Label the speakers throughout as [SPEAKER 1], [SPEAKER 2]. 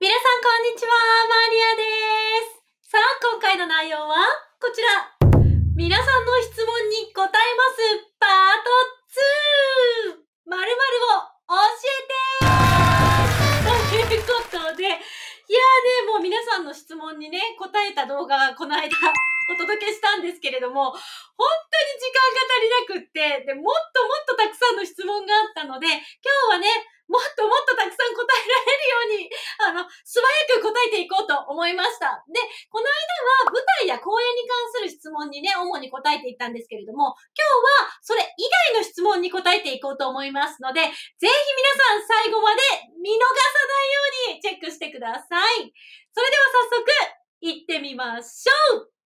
[SPEAKER 1] 皆さんこんにちは、マリアです。さあ、今回の内容はこちら。皆さんの質問に答えます、パート 2! まるを教えてということで、いやーね、もう皆さんの質問にね、答えた動画がこの間お届けしたんですけれども、本当に時間が足りなくって、で、もっともっとたくさんの質問があったので、今日はね、もっともっとたくさん答えられるように、あの、素早く答えていこうと思いました。で、この間は舞台や公演に関する質問にね、主に答えていったんですけれども、今日はそれ以外の質問に答えていこうと思いますので、ぜひ皆さん最後まで見逃さないようにチェックしてください。それでは早速、行ってみましょう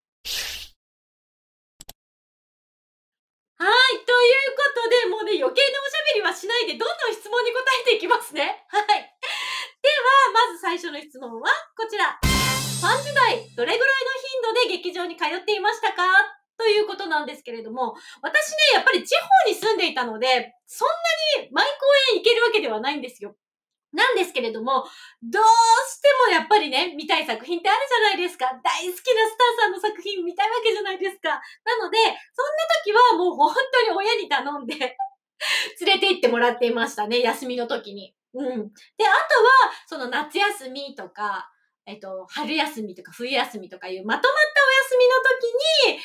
[SPEAKER 1] はい。ということで、もうね、余計なおしゃべりはしないで、どんどん質問に答えていきますね。はい。では、まず最初の質問はこちら。ファン時代、どれぐらいの頻度で劇場に通っていましたかということなんですけれども、私ね、やっぱり地方に住んでいたので、そんなに毎公演行けるわけではないんですよ。なんですけれども、どうしてもやっぱりね、見たい作品ってあるじゃないですか。大好きなスターさんの作品見たいわけじゃないですか。なので、そんな時はもう本当に親に頼んで 連れて行ってもらっていましたね、休みの時に。うん。で、あとは、その夏休みとか、えっと、春休みとか冬休みとかいうまとまったお休みの時に、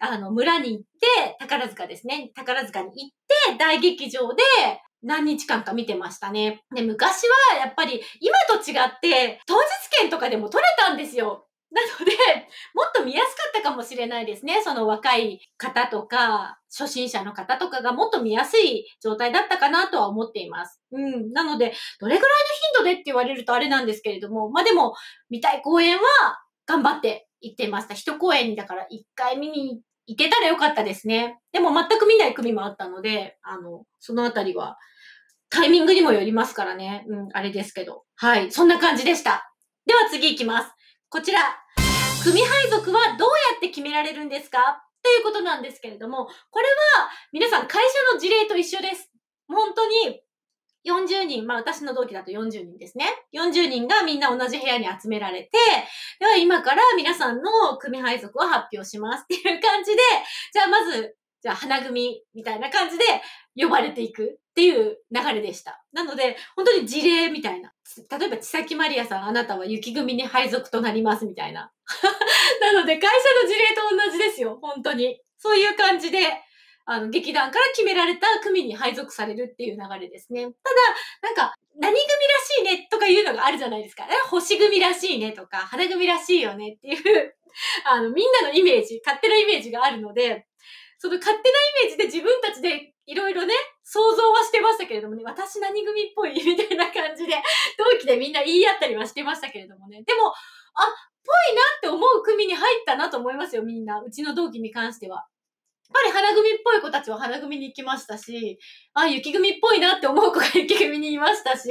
[SPEAKER 1] あの、村に行って、宝塚ですね、宝塚に行って、大劇場で何日間か見てましたね。で、昔はやっぱり今と違って当日券とかでも取れたんですよ。なので、もっと見やすかったかもしれないですね。その若い方とか、初心者の方とかがもっと見やすい状態だったかなとは思っています。うん。なので、どれぐらいの頻度でって言われるとあれなんですけれども、まあでも、見たい公演は頑張って行ってました。一公演だから一回見に行けたらよかったですね。でも全く見ない組もあったので、あの、そのあたりはタイミングにもよりますからね。うん、あれですけど。はい、そんな感じでした。では次行きます。こちら。組配属はどうやって決められるんですかということなんですけれども、これは皆さん会社の事例と一緒です。本当に40人、まあ私の同期だと40人ですね。40人がみんな同じ部屋に集められて、では今から皆さんの組配属を発表しますっていう感じで、じゃあまずじゃあ花組みたいな感じで呼ばれていくっていう流れでした。なので、本当に事例みたいな。例えば、千崎まりやさん、あなたは雪組に配属となりますみたいな。なので、会社の事例と同じですよ、本当に。そういう感じで、あの、劇団から決められた組に配属されるっていう流れですね。ただ、なんか、何組らしいねとかいうのがあるじゃないですか。星組らしいねとか、花組らしいよねっていう、あの、みんなのイメージ、勝手なイメージがあるので、その勝手なイメージで自分たちでいろいろね、想像はしてましたけれどもね、私何組っぽいみたいな感じで、同期でみんな言い合ったりはしてましたけれどもね。でも、あ、ぽいなって思う組に入ったなと思いますよ、みんな。うちの同期に関しては。っぱり花組っぽい子たちは花組に行きましたし、あ、雪組っぽいなって思う子が雪組にいましたし、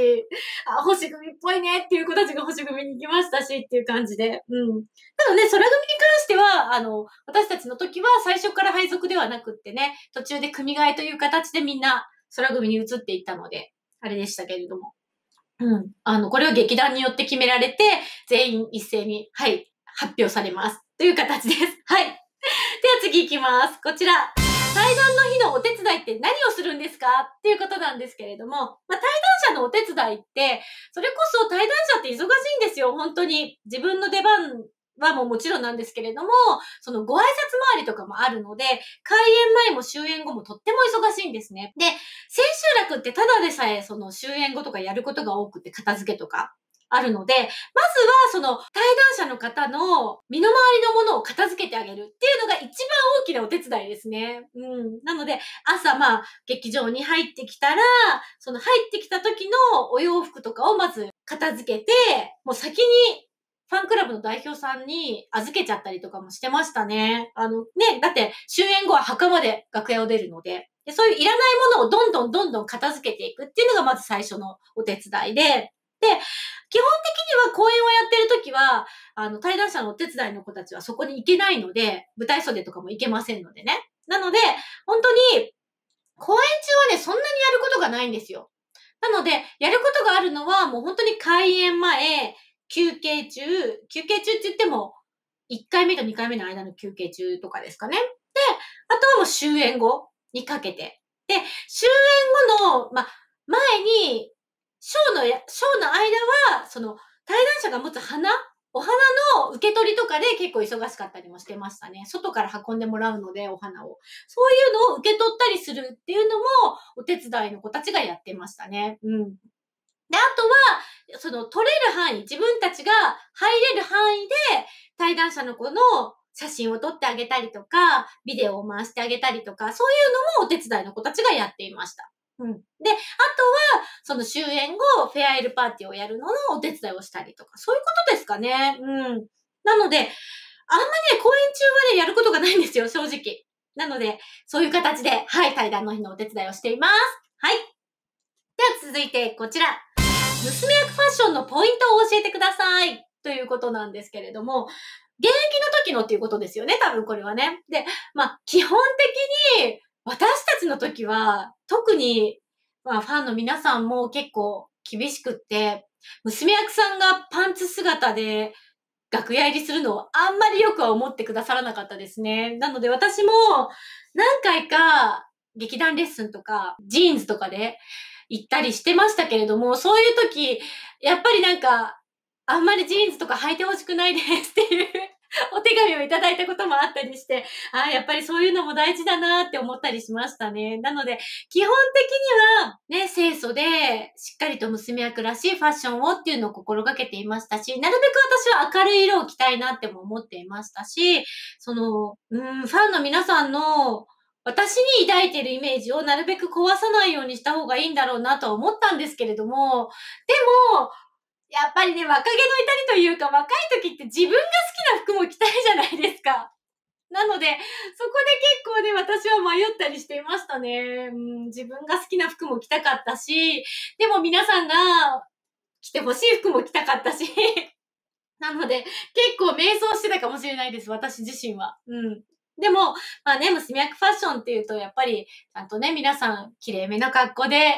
[SPEAKER 1] あ、星組っぽいねっていう子たちが星組に行きましたしっていう感じで、うん。ただね、空組に関しては、あの、私たちの時は最初から配属ではなくってね、途中で組替えという形でみんな空組に移っていったので、あれでしたけれども。うん。あの、これは劇団によって決められて、全員一斉に、はい、発表されます。という形です。はい。は次行きます。こちら。対談の日のお手伝いって何をするんですかっていうことなんですけれども、まあ、対談者のお手伝いって、それこそ対談者って忙しいんですよ、本当に。自分の出番はもうもちろんなんですけれども、そのご挨拶回りとかもあるので、開演前も終演後もとっても忙しいんですね。で、千秋楽ってただでさえその終演後とかやることが多くて、片付けとか。あるので、まずはその対談者の方の身の回りのものを片付けてあげるっていうのが一番大きなお手伝いですね。うん。なので、朝まあ、劇場に入ってきたら、その入ってきた時のお洋服とかをまず片付けて、もう先にファンクラブの代表さんに預けちゃったりとかもしてましたね。あの、ね、だって終演後は墓まで楽屋を出るので。でそういういらないものをどんどんどんどん片付けていくっていうのがまず最初のお手伝いで、で、基本的には公演をやってるときは、あの、対談者のお手伝いの子たちはそこに行けないので、舞台袖とかも行けませんのでね。なので、本当に、公演中はね、そんなにやることがないんですよ。なので、やることがあるのは、もう本当に開演前、休憩中、休憩中って言っても、1回目と2回目の間の休憩中とかですかね。で、あとはもう終演後にかけて。で、終演後の、まあ、の、ショーの間は、その、対談者が持つ花お花の受け取りとかで結構忙しかったりもしてましたね。外から運んでもらうので、お花を。そういうのを受け取ったりするっていうのも、お手伝いの子たちがやってましたね。うん。で、あとは、その、取れる範囲、自分たちが入れる範囲で、対談者の子の写真を撮ってあげたりとか、ビデオを回してあげたりとか、そういうのもお手伝いの子たちがやっていました。うん。で、あとは、その終演後、フェアエルパーティーをやるののお手伝いをしたりとか、そういうことですかね。うん。なので、あんまね、公演中はね、やることがないんですよ、正直。なので、そういう形で、はい、対談の日のお手伝いをしています。はい。では続いて、こちら。娘役ファッションのポイントを教えてください。ということなんですけれども、現役の時のっていうことですよね、多分これはね。で、まあ、基本的に、私たちの時は、特に、まあ、ファンの皆さんも結構厳しくって、娘役さんがパンツ姿で楽屋入りするのをあんまりよくは思ってくださらなかったですね。なので私も何回か劇団レッスンとかジーンズとかで行ったりしてましたけれども、そういう時、やっぱりなんか、あんまりジーンズとか履いてほしくないですっていう お手紙をいただいたこともあったりして、ああ、やっぱりそういうのも大事だなって思ったりしましたね。なので、基本的には、ね、清楚で、しっかりと娘役らしいファッションをっていうのを心がけていましたし、なるべく私は明るい色を着たいなっても思っていましたし、その、うん、ファンの皆さんの、私に抱いてるイメージをなるべく壊さないようにした方がいいんだろうなとは思ったんですけれども、でも、やっぱりね、若気の至りというか、若い時って自分が好きな服も着たいじゃないですか。なので、そこで結構ね、私は迷ったりしていましたね。うん、自分が好きな服も着たかったし、でも皆さんが着て欲しい服も着たかったし。なので、結構迷走してたかもしれないです、私自身は。うん。でも、まあね、娘役ファッションっていうと、やっぱり、ちゃんとね、皆さん、綺麗めな格好で、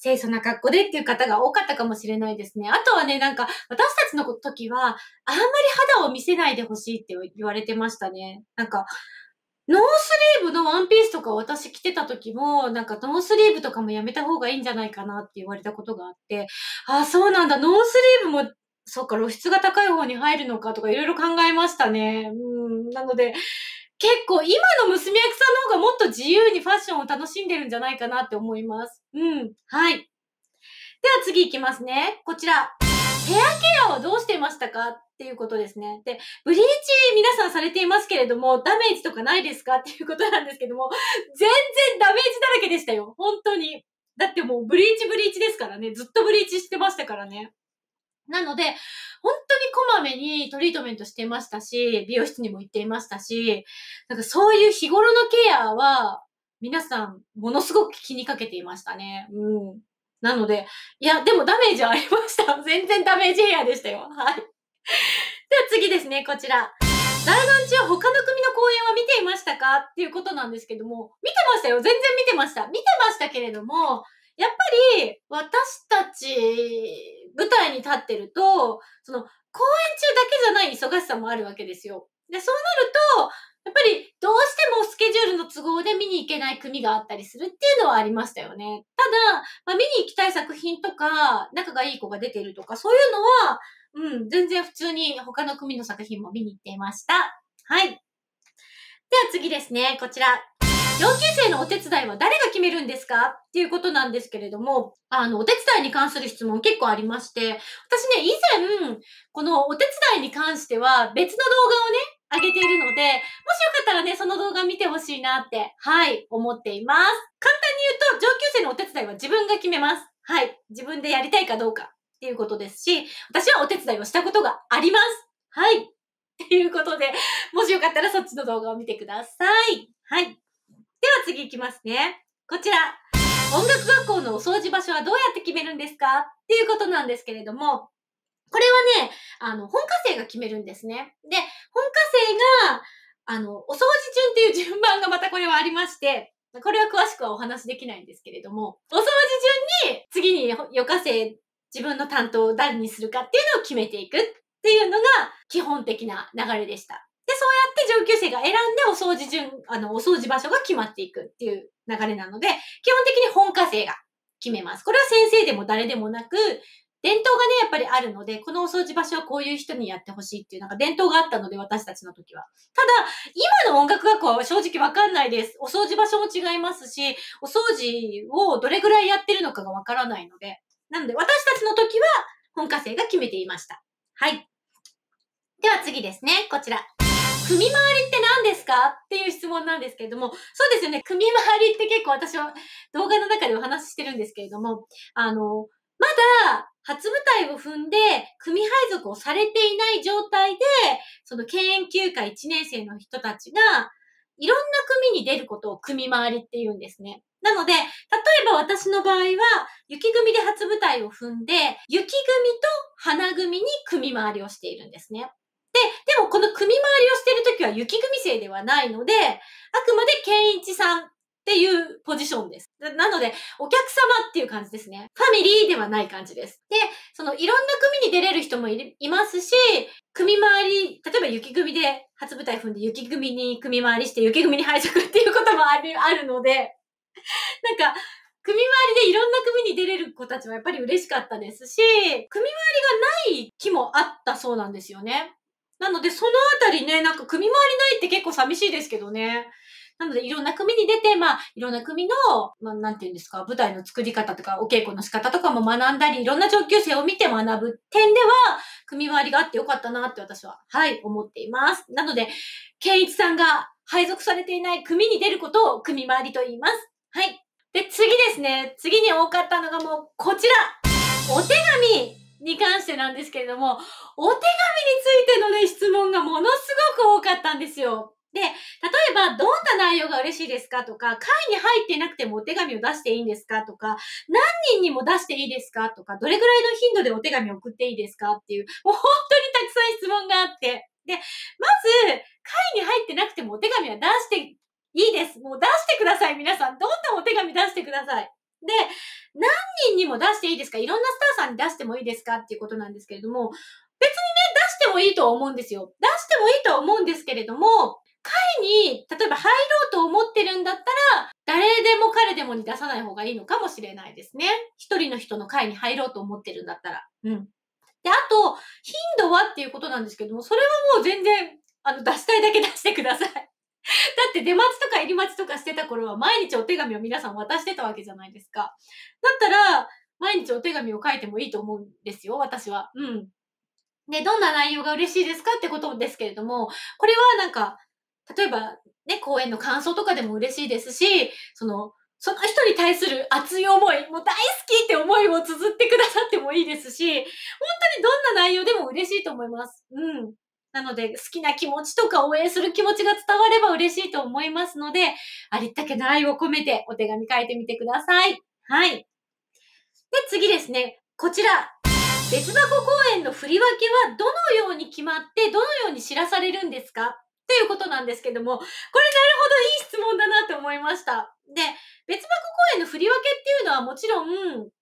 [SPEAKER 1] 清楚な格好でっていう方が多かったかもしれないですね。あとはね、なんか、私たちの時は、あんまり肌を見せないでほしいって言われてましたね。なんか、ノースリーブのワンピースとか私着てた時も、なんかノースリーブとかもやめた方がいいんじゃないかなって言われたことがあって、ああ、そうなんだ、ノースリーブも、そっか、露出が高い方に入るのかとかいろいろ考えましたね。うん、なので、結構今の娘役さんの方がもっと自由にファッションを楽しんでるんじゃないかなって思います。うん。はい。では次行きますね。こちら。ヘアケアをどうしていましたかっていうことですね。で、ブリーチ皆さんされていますけれども、ダメージとかないですかっていうことなんですけども、全然ダメージだらけでしたよ。本当に。だってもうブリーチブリーチですからね。ずっとブリーチしてましたからね。なので、本当にこまめにトリートメントしてましたし、美容室にも行っていましたし、なんかそういう日頃のケアは、皆さん、ものすごく気にかけていましたね。うん。なので、いや、でもダメージはありました。全然ダメージヘアでしたよ。はい。では次ですね、こちら。在ン中他の組の公演は見ていましたかっていうことなんですけども、見てましたよ。全然見てました。見てましたけれども、やっぱり私たち舞台に立ってると、その、公演中だけじゃない忙しさもあるわけですよ。で、そうなると、やっぱりどうしてもスケジュールの都合で見に行けない組があったりするっていうのはありましたよね。ただ、まあ、見に行きたい作品とか、仲がいい子が出てるとか、そういうのは、うん、全然普通に他の組の作品も見に行っていました。はい。では次ですね、こちら。上級生のお手伝いは誰が決めるんですかっていうことなんですけれども、あの、お手伝いに関する質問結構ありまして、私ね、以前、このお手伝いに関しては別の動画をね、上げているので、もしよかったらね、その動画見てほしいなって、はい、思っています。簡単に言うと、上級生のお手伝いは自分が決めます。はい、自分でやりたいかどうかっていうことですし、私はお手伝いをしたことがあります。はい。ということで、もしよかったらそっちの動画を見てください。はい。では次いきますね。こちら。音楽学校のお掃除場所はどうやって決めるんですかっていうことなんですけれども、これはね、あの、本科生が決めるんですね。で、本科生が、あの、お掃除順っていう順番がまたこれはありまして、これは詳しくはお話できないんですけれども、お掃除順に次に予科生自分の担当を誰にするかっていうのを決めていくっていうのが基本的な流れでした。で、そうやって上級生が選んでお掃除順、あの、お掃除場所が決まっていくっていう流れなので、基本的に本科生が決めます。これは先生でも誰でもなく、伝統がね、やっぱりあるので、このお掃除場所はこういう人にやってほしいっていう、なんか伝統があったので、私たちの時は。ただ、今の音楽学校は正直わかんないです。お掃除場所も違いますし、お掃除をどれぐらいやってるのかがわからないので。なので、私たちの時は、本科生が決めていました。はい。では次ですね、こちら。組回りって何ですかっていう質問なんですけれども、そうですよね。組回りって結構私は動画の中でお話ししてるんですけれども、あの、まだ初舞台を踏んで、組配属をされていない状態で、その研究会1年生の人たちが、いろんな組に出ることを組回りって言うんですね。なので、例えば私の場合は、雪組で初舞台を踏んで、雪組と花組に組回りをしているんですね。でもこの組回りをしてるときは雪組生ではないので、あくまで健一さんっていうポジションです。なので、お客様っていう感じですね。ファミリーではない感じです。で、そのいろんな組に出れる人もいますし、組回り、例えば雪組で初舞台踏んで雪組に組回りして雪組に配色っていうこともある、あるので、なんか、組回りでいろんな組に出れる子たちはやっぱり嬉しかったですし、組回りがない木もあったそうなんですよね。なので、そのあたりね、なんか組回りないって結構寂しいですけどね。なので、いろんな組に出て、まあ、いろんな組の、まあ、なんていうんですか、舞台の作り方とか、お稽古の仕方とかも学んだり、いろんな上級生を見て学ぶ点では、組回りがあってよかったなって私は、はい、思っています。なので、健一さんが配属されていない組に出ることを組回りと言います。はい。で、次ですね。次に多かったのがもう、こちら。お手紙に関してなんですけれども、お手紙についてのね、質問がものすごく多かったんですよ。で、例えば、どんな内容が嬉しいですかとか、会に入ってなくてもお手紙を出していいんですかとか、何人にも出していいですかとか、どれぐらいの頻度でお手紙を送っていいですかっていう、もう本当にたくさん質問があって。で、まず、会に入ってなくてもお手紙は出していいです。もう出してください、皆さん。どんなお手紙出してください。で、何人にも出していいですかいろんなスターさんに出してもいいですかっていうことなんですけれども、別にね、出してもいいとは思うんですよ。出してもいいとは思うんですけれども、会に、例えば入ろうと思ってるんだったら、誰でも彼でもに出さない方がいいのかもしれないですね。一人の人の会に入ろうと思ってるんだったら。うん。で、あと、頻度はっていうことなんですけども、それはもう全然、あの、出したいだけ出してください。だって出待ちとか入り待ちとかしてた頃は毎日お手紙を皆さん渡してたわけじゃないですか。だったら、毎日お手紙を書いてもいいと思うんですよ、私は。うん。で、どんな内容が嬉しいですかってことですけれども、これはなんか、例えばね、講演の感想とかでも嬉しいですし、その、その人に対する熱い思い、もう大好きって思いを綴ってくださってもいいですし、本当にどんな内容でも嬉しいと思います。うん。なので、好きな気持ちとか応援する気持ちが伝われば嬉しいと思いますので、ありったけ習いを込めてお手紙書いてみてください。はい。で、次ですね。こちら。別箱公演の振り分けはどのように決まって、どのように知らされるんですかということなんですけども、これなるほどいい質問だなって思いました。で、別箱公演の振り分けっていうのはもちろん、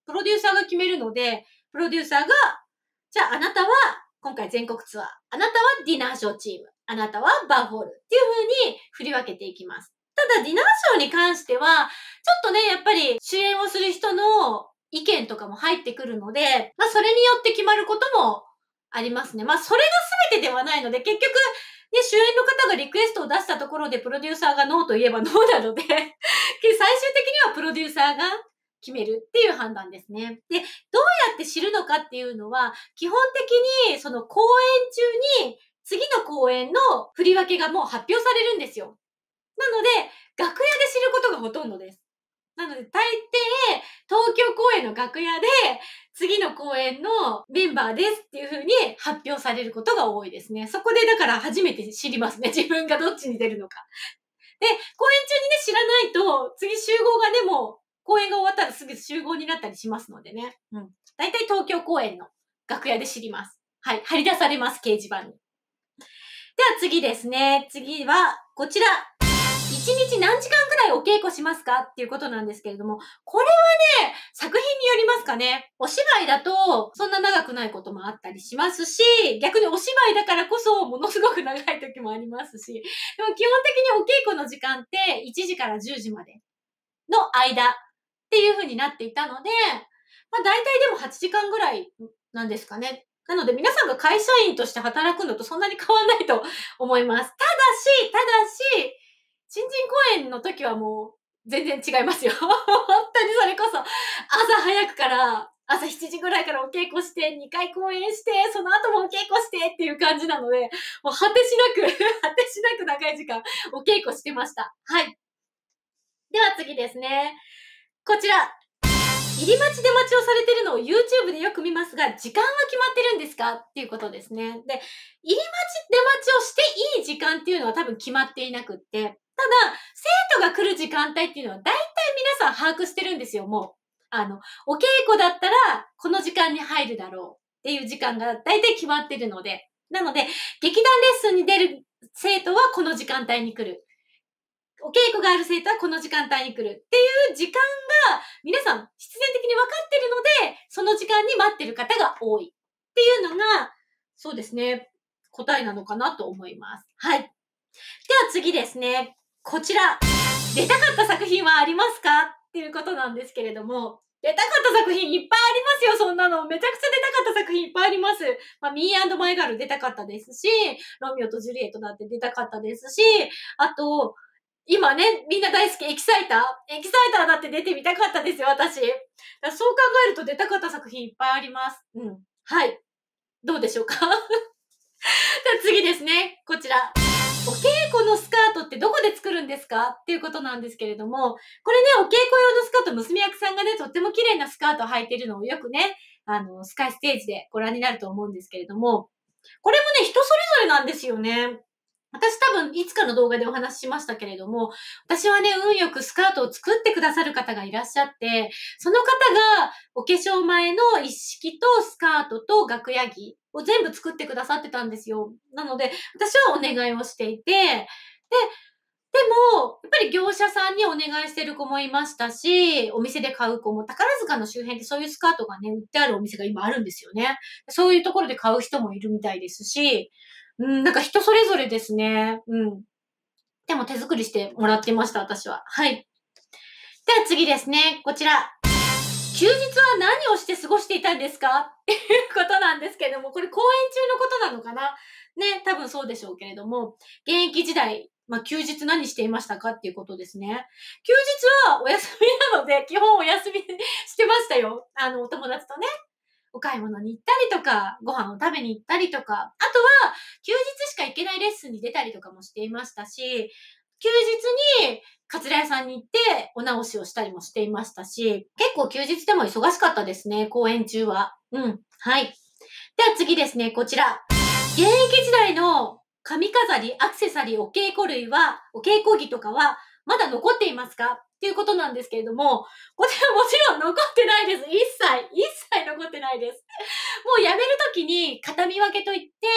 [SPEAKER 1] プロデューサーが決めるので、プロデューサーが、じゃああなたは今回全国ツアー、あなたはディナーショーチーム、あなたはバーホールっていう風に振り分けていきます。ただディナーショーに関しては、ちょっとね、やっぱり主演をする人の意見とかも入ってくるので、まあそれによって決まることもありますね。まあそれが全てではないので、結局、ね、主演の方がリクエストを出したところでプロデューサーがノーと言えばノーなので 最終的にはプロデューサーが決めるっていう判断ですね。で、どうやって知るのかっていうのは、基本的にその公演中に次の公演の振り分けがもう発表されるんですよ。なので、楽屋で知ることがほとんどです。なので、大抵、東京公演の楽屋で、次の公演のメンバーですっていう風に発表されることが多いですね。そこでだから初めて知りますね。自分がどっちに出るのか。で、公演中にね、知らないと、次集合がね、もう公演が終わったらすぐ集合になったりしますのでね。うん。大体東京公演の楽屋で知ります。はい。張り出されます、掲示板に。では次ですね。次は、こちら。一日何時間くらいお稽古しますかっていうことなんですけれども、これはね、作品によりますかね。お芝居だと、そんな長くないこともあったりしますし、逆にお芝居だからこそ、ものすごく長い時もありますし、でも基本的にお稽古の時間って、1時から10時までの間っていう風になっていたので、まあ大体でも8時間ぐらいなんですかね。なので皆さんが会社員として働くのとそんなに変わんないと思います。ただし、ただし、新人公演の時はもう全然違いますよ。本当にそれこそ朝早くから朝7時ぐらいからお稽古して、2回公演して、その後もお稽古してっていう感じなので、もう果てしなく 果てしなく長い時間お稽古してました。はい。では次ですね。こちら入り待ちで待ちをされてるのを YouTube でよく見ますが、時間は決まってるんですかっていうことですね。で、入り待ち出待ちをしていい時間っていうのは多分決まっていなくって、ただ、生徒が来る時間帯っていうのは大体皆さん把握してるんですよ、もう。あの、お稽古だったら、この時間に入るだろうっていう時間が大体決まってるので。なので、劇団レッスンに出る生徒はこの時間帯に来る。お稽古がある生徒はこの時間帯に来るっていう時間が皆さん必然的に分かってるので、その時間に待ってる方が多いっていうのが、そうですね、答えなのかなと思います。はい。では次ですね、こちら、出たかった作品はありますかっていうことなんですけれども、出たかった作品いっぱいありますよ、そんなの。めちゃくちゃ出たかった作品いっぱいあります。まあ、ミーマイガール出たかったですし、ロミオとジュリエットだって出たかったですし、あと、今ね、みんな大好き、エキサイターエキサイターだって出てみたかったですよ、私。そう考えると出たかった作品いっぱいあります。うん。はい。どうでしょうか じゃあ次ですね、こちら。お稽古のスカートってどこで作るんですかっていうことなんですけれども、これね、お稽古用のスカート、娘役さんがね、とっても綺麗なスカートを履いてるのをよくね、あの、スカイステージでご覧になると思うんですけれども、これもね、人それぞれなんですよね。私多分いつかの動画でお話ししましたけれども、私はね、運よくスカートを作ってくださる方がいらっしゃって、その方がお化粧前の一式とスカートと楽屋着を全部作ってくださってたんですよ。なので、私はお願いをしていて、で、でも、やっぱり業者さんにお願いしてる子もいましたし、お店で買う子も、宝塚の周辺ってそういうスカートがね、売ってあるお店が今あるんですよね。そういうところで買う人もいるみたいですし、うん、なんか人それぞれですね。うん。でも手作りしてもらってました、私は。はい。では次ですね、こちら。休日は何をして過ごしていたんですか っていうことなんですけれども、これ公演中のことなのかなね、多分そうでしょうけれども、現役時代、まあ、休日何していましたかっていうことですね。休日はお休みなので、基本お休みしてましたよ。あの、お友達とね、お買い物に行ったりとか、ご飯を食べに行ったりとか、あとは、休日しか行けないレッスンに出たりとかもしていましたし、休日に、カツラ屋さんに行って、お直しをしたりもしていましたし、結構休日でも忙しかったですね、公演中は。うん。はい。では次ですね、こちら。現役時代の髪飾り、アクセサリー、お稽古類は、お稽古着とかは、まだ残っていますかっていうことなんですけれども、こちらもちろん残ってないです。一切、一切残ってないです。もうやめるときに、形見分けといって、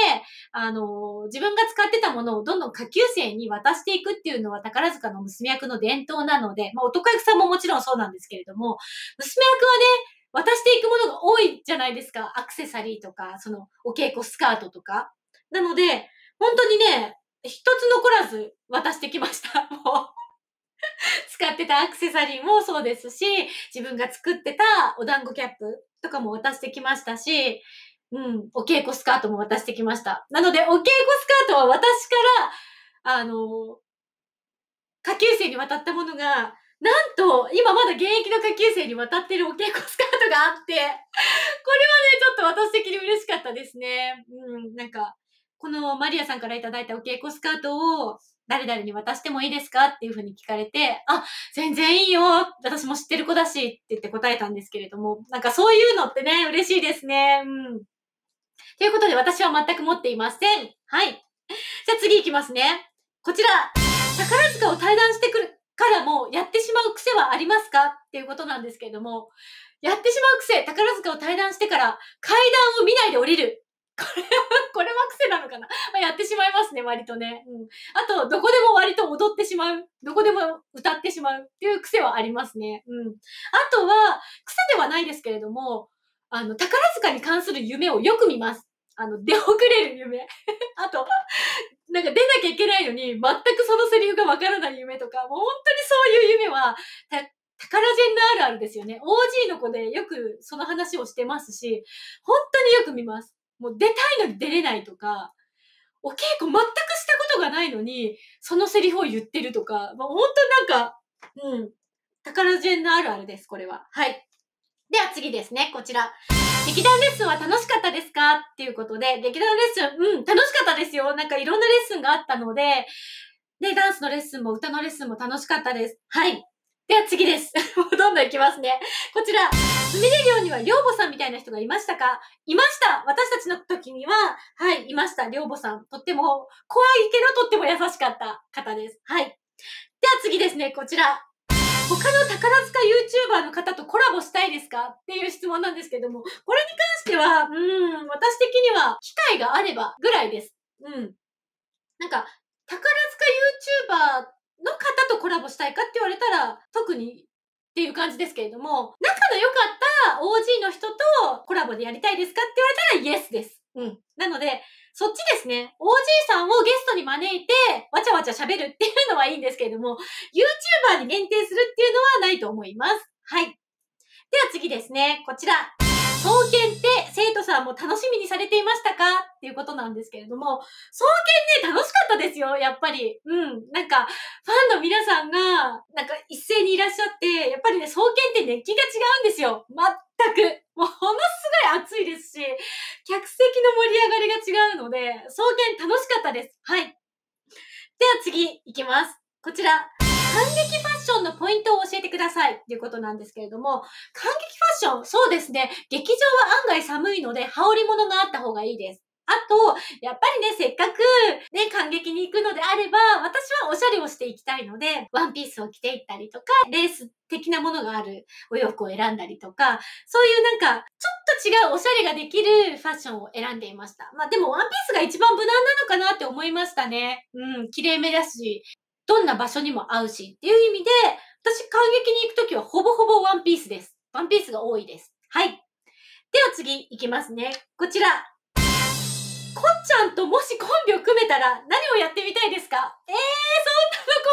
[SPEAKER 1] あの、自分が使ってたものをどんどん下級生に渡していくっていうのは宝塚の娘役の伝統なので、まあ男役さんももちろんそうなんですけれども、娘役はね、渡していくものが多いじゃないですか。アクセサリーとか、その、お稽古スカートとか。なので、本当にね、一つ残らず渡してきました。もう。使ってたアクセサリーもそうですし、自分が作ってたお団子キャップとかも渡してきましたし、うん、お稽古スカートも渡してきました。なので、お稽古スカートは私から、あの、下級生に渡ったものが、なんと、今まだ現役の下級生に渡ってるお稽古スカートがあって、これはね、ちょっと私的に嬉しかったですね。うん、なんか、このマリアさんから頂いたお稽古スカートを、誰々に渡してもいいですかっていうふうに聞かれて、あ、全然いいよ私も知ってる子だしって言って答えたんですけれども、なんかそういうのってね、嬉しいですね。うん。ということで私は全く持っていません。はい。じゃあ次行きますね。こちら、宝塚を対談してくるからもやってしまう癖はありますかっていうことなんですけれども、やってしまう癖、宝塚を退団してから階段を見ないで降りる これは、これは癖なのかな、まあ、やってしまいますね、割とね。うん。あと、どこでも割と踊ってしまう。どこでも歌ってしまうっていう癖はありますね。うん。あとは、癖ではないですけれども、あの、宝塚に関する夢をよく見ます。あの、出遅れる夢。あと、なんか出なきゃいけないのに、全くそのセリフがわからない夢とか、もう本当にそういう夢は、宝ジェンダーあるあるですよね。OG の子でよくその話をしてますし、本当によく見ます。もう出たいのに出れないとか、お稽古全くしたことがないのに、そのセリフを言ってるとか、まあ、本当なんか、うん、宝ジェンのあるあるです、これは。はい。では次ですね、こちら。劇団レッスンは楽しかったですかっていうことで、劇団レッスン、うん、楽しかったですよ。なんかいろんなレッスンがあったので、で、ダンスのレッスンも歌のレッスンも楽しかったです。はい。では次です。どんどんいきますね。こちら、すみれ寮には寮母さんみたいな人がいましたかいました私たちの時には、はい、いました。寮母さん。とっても怖いけどとっても優しかった方です。はい。では次ですね、こちら。他の宝塚 YouTuber の方とコラボしたいですかっていう質問なんですけども、これに関しては、うん、私的には機会があればぐらいです。うん。なんか、宝塚 YouTuber の方とコラボしたいかって言われたら、特にっていう感じですけれども、仲の良かった OG の人とコラボでやりたいですかって言われたらイエスです。うん。なので、そっちですね。OG さんをゲストに招いて、わちゃわちゃ喋るっていうのはいいんですけれども、YouTuber に限定するっていうのはないと思います。はい。では次ですね。こちら。総研って生徒さんも楽しみにされていましたかっていうことなんですけれども、総研ね、楽しかったですよ、やっぱり。うん。なんか、ファンの皆さんが、なんか一斉にいらっしゃって、やっぱりね、総研って熱気が違うんですよ。全く。もう、ものすごい暑いですし、客席の盛り上がりが違うので、総研楽しかったです。はい。では次、行きます。こちら。感激ファッションのポイントを教えてくださいっていうことなんですけれども、感激ファッション、そうですね。劇場は案外寒いので、羽織物があった方がいいです。あと、やっぱりね、せっかく、ね、感激に行くのであれば、私はおしゃれをしていきたいので、ワンピースを着ていったりとか、レース的なものがあるお洋服を選んだりとか、そういうなんか、ちょっと違うおしゃれができるファッションを選んでいました。まあでもワンピースが一番無難なのかなって思いましたね。うん、綺麗めだし、どんな場所にも合うしっていう意味で、私、感激に行くときはほぼほぼワンピースです。ワンピースが多いです。はい。では次行きますね。こちら。こっちゃんともしコンビを組めたら何をやってみたいですかえー、そんなの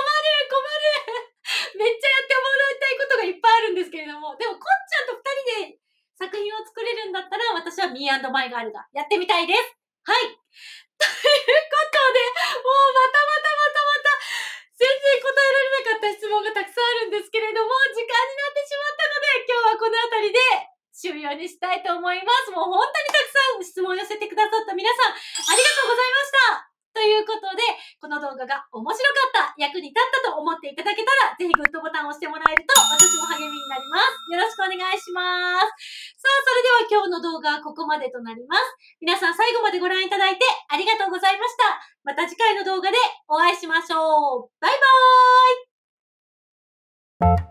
[SPEAKER 1] 困る困るめっちゃやってもらいたいことがいっぱいあるんですけれども、でもこっちゃんと二人で作品を作れるんだったら私はミーマイガールがやってみたいです。はい。ということで、もうまたまたまた全然答えられなかった質問がたくさんあるんですけれども、時間になってしまったので、今日はこの辺りで終了にしたいと思います。もう本当にたくさん質問を寄せてくださった皆さん、ありがとうございましたということで、この動画が面白かった、役に立ったと思っていただけたら、ぜひグッドボタンを押してもらえると、私も励みになります。よろしくお願いします。さあ、それでは今日の動画はここまでとなります。皆さん最後までご覧いただいてありがとうございました。また次回の動画でお会いしましょう。バイバーイ